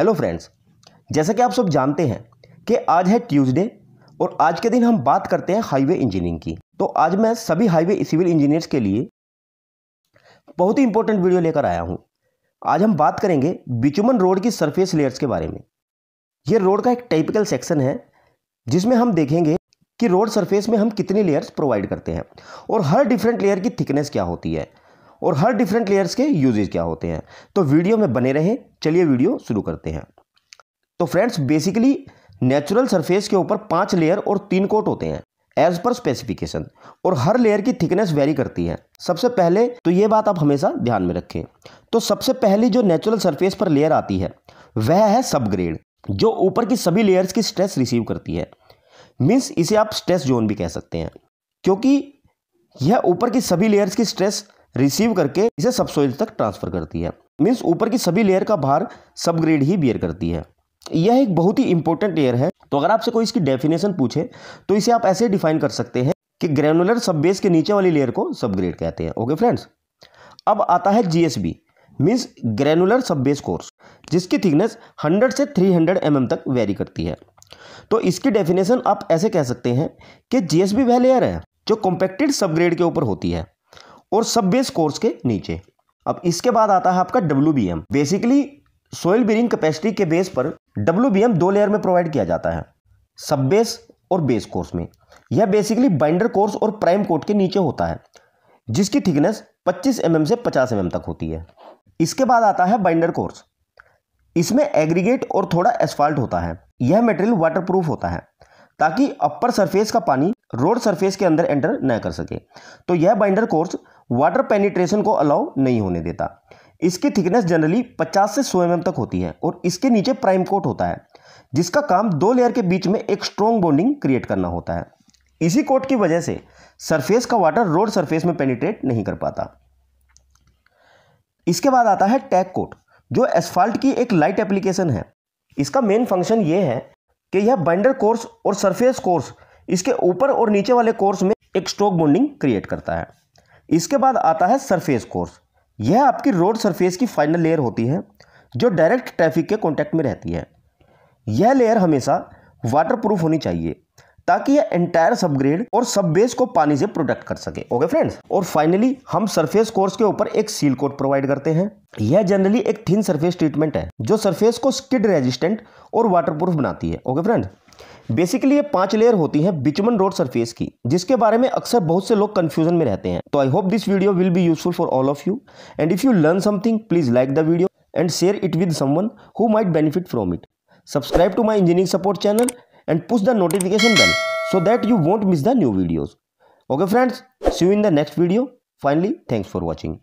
hello friends जैसा कि आप सब जानते हैं कि आज है ट्यूसडे और आज के दिन हम बात करते हैं हाईवे इंजीनियरिंग की तो आज मैं सभी हाईवे सिविल इंजीनियर्स के लिए बहुत ही इंपॉर्टेंट वीडियो लेकर आया हूं आज हम बात करेंगे बिचुमन रोड की सरफेस लेयर्स के बारे में ये रोड का एक टाइपिकल सेक्शन है जिसमें हम देखेंगे कि रोड सरफेस में हम कितनी लेयर्स प्रोवाइड करते हैं और हर डिफरेंट लेयर की थिकनेस क्या होती है और हर डिफरेंट लेयर्स के यूजेज क्या होते हैं तो वीडियो में बने रहें चलिए वीडियो शुरू करते हैं तो फ्रेंड्स बेसिकली नेचुरल सरफेस के ऊपर पांच लेयर और तीन कोट होते हैं एज पर स्पेसिफिकेशन और हर लेयर की थिकनेस वेरी करती है सबसे पहले तो ये बात आप हमेशा ध्यान में रखें तो सबसे पहली जो नेचुरल सरफेस पर लेयर आती है वह है सबग्रेड जो ऊपर की सभी लेयर्स की स्ट्रेस रिसीव करती है मीन्स इसे आप स्ट्रेस जोन भी कह सकते हैं क्योंकि यह ऊपर की सभी लेयर्स की स्ट्रेस रिसीव करके इसे सबसोइल तक ट्रांसफर करती है मीन्स ऊपर की सभी लेयर का भार सब ग्रेड ही बियर करती है यह एक बहुत ही इंपॉर्टेंट लेयर है तो अगर आपसे कोई इसकी डेफिनेशन पूछे तो इसे आप ऐसे डिफाइन कर सकते हैं कि ग्रेनुलर सब बेस के नीचे वाली लेयर को सब ग्रेड कहते हैं ओके फ्रेंड्स अब आता है GSB means granular sub base course जिसकी थिकनेस 100 से 300 हंड्रेड mm तक वेरी करती है तो इसकी डेफिनेशन आप ऐसे कह सकते हैं कि जीएसबी वह लेयर है जो कॉम्पैक्टेड सब ग्रेड के ऊपर होती है और सब बेस कोर्स के नीचे अब इसके बाद आता है आपका W basically soil bearing capacity के बेस पर डब्ल्यू दो लेयर में प्रोवाइड किया जाता है सब बेस और बेस कोर्स में यह बेसिकली बाइंडर कोर्स और प्राइम कोट के नीचे होता है जिसकी थिकनेस 25 एम mm से 50 एम mm तक होती है इसके बाद आता है बाइंडर कोर्स इसमें एग्रीगेट और थोड़ा एसफाल्ट होता है यह मटेरियल वाटरप्रूफ होता है ताकि अपर सरफेस का पानी रोड सरफेस के अंदर एंटर न कर सके तो यह बाइंडर कोर्स वाटर पेनिट्रेशन को अलाउ नहीं होने देता इसकी थिकनेस जनरली 50 से 100 एम mm तक होती है और इसके नीचे प्राइम कोट होता है जिसका काम दो लेयर के बीच में एक स्ट्रॉन्ग बॉन्डिंग क्रिएट करना होता है इसी कोट की वजह से सरफेस का वाटर रोड सरफेस में पेनिट्रेट नहीं कर पाता इसके बाद आता है टैग कोट जो एसफाल्ट की एक लाइट एप्लीकेशन है इसका मेन फंक्शन ये है कि यह बाइंडर कोर्स और सरफेस कोर्स इसके ऊपर और नीचे वाले कोर्स में एक स्ट्रोक बॉन्डिंग क्रिएट करता है इसके बाद आता है सरफेस कोर्स यह आपकी रोड सरफेस की फाइनल लेयर होती है जो डायरेक्ट ट्रैफिक के कॉन्टैक्ट में रहती है यह लेयर हमेशा वाटरप्रूफ होनी चाहिए ताकि यह एंटायर सबग्रेड और सब बेस को पानी से प्रोटेक्ट कर सके ओके फ्रेंड्स और फाइनली हम सरफेस कोर्स के ऊपर एक सील कोट प्रोवाइड करते हैं यह जनरली एक थिन सरफेस ट्रीटमेंट है जो सरफेस को स्किड रेजिस्टेंट और वाटरप्रूफ बनाती है ओके फ्रेंड्स बेसिकली ये पांच लेयर होती है बिचमन रोड सरफेस की जिसके बारे में अक्सर बहुत से लोग कंफ्यूजन में रहते हैं तो I hope this video will be useful for all of you and if you learn something please like the video and share it with someone who might benefit from it subscribe to my engineering support channel and push the notification bell so that you won't miss the new videos okay friends see you in the next video finally thanks for watching